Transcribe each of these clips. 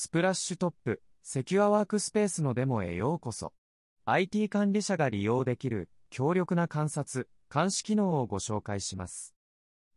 スプラッシュトップ、セキュアワークスペースのデモへようこそ。IT 管理者が利用できる強力な観察、監視機能をご紹介します。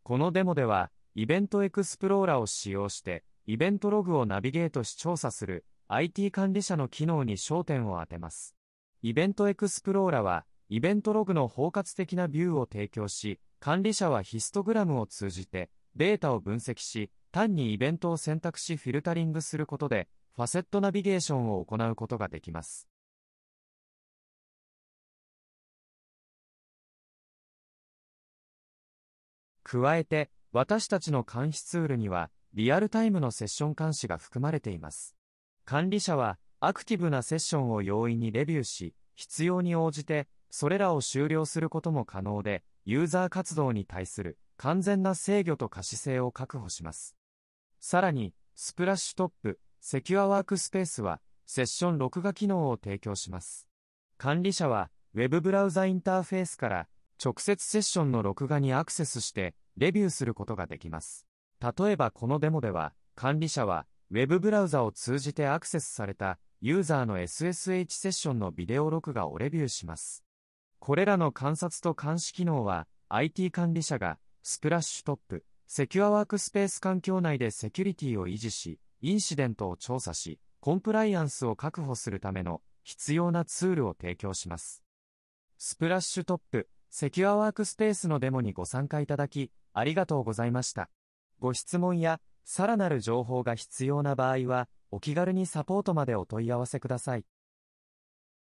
このデモでは、イベントエクスプローラを使用して、イベントログをナビゲートし調査する IT 管理者の機能に焦点を当てます。イベントエクスプローラは、イベントログの包括的なビューを提供し、管理者はヒストグラムを通じてデータを分析し、単にイベントを選択しフィルタリングすることで、ファセットナビゲーションを行うことができます。加えて、私たちの監視ツールには、リアルタイムのセッション監視が含まれています。管理者は、アクティブなセッションを容易にレビューし、必要に応じて、それらを終了することも可能で、ユーザー活動に対する完全な制御と可視性を確保します。さらに、スプラッシュトップ、セキュアワークスペースは、セッション録画機能を提供します。管理者は、ウェブブラウザインターフェースから、直接セッションの録画にアクセスして、レビューすることができます。例えばこのデモでは、管理者は、ウェブブラウザを通じてアクセスされた、ユーザーの SSH セッションのビデオ録画をレビューします。これらの観察と監視機能は、IT 管理者が、スプラッシュトップ、セキュアワークスペース環境内でセキュリティを維持し、インシデントを調査し、コンプライアンスを確保するための必要なツールを提供します。スプラッシュトップ、セキュアワークスペースのデモにご参加いただき、ありがとうございました。ご質問や、さらなる情報が必要な場合は、お気軽にサポートまでお問い合わせください。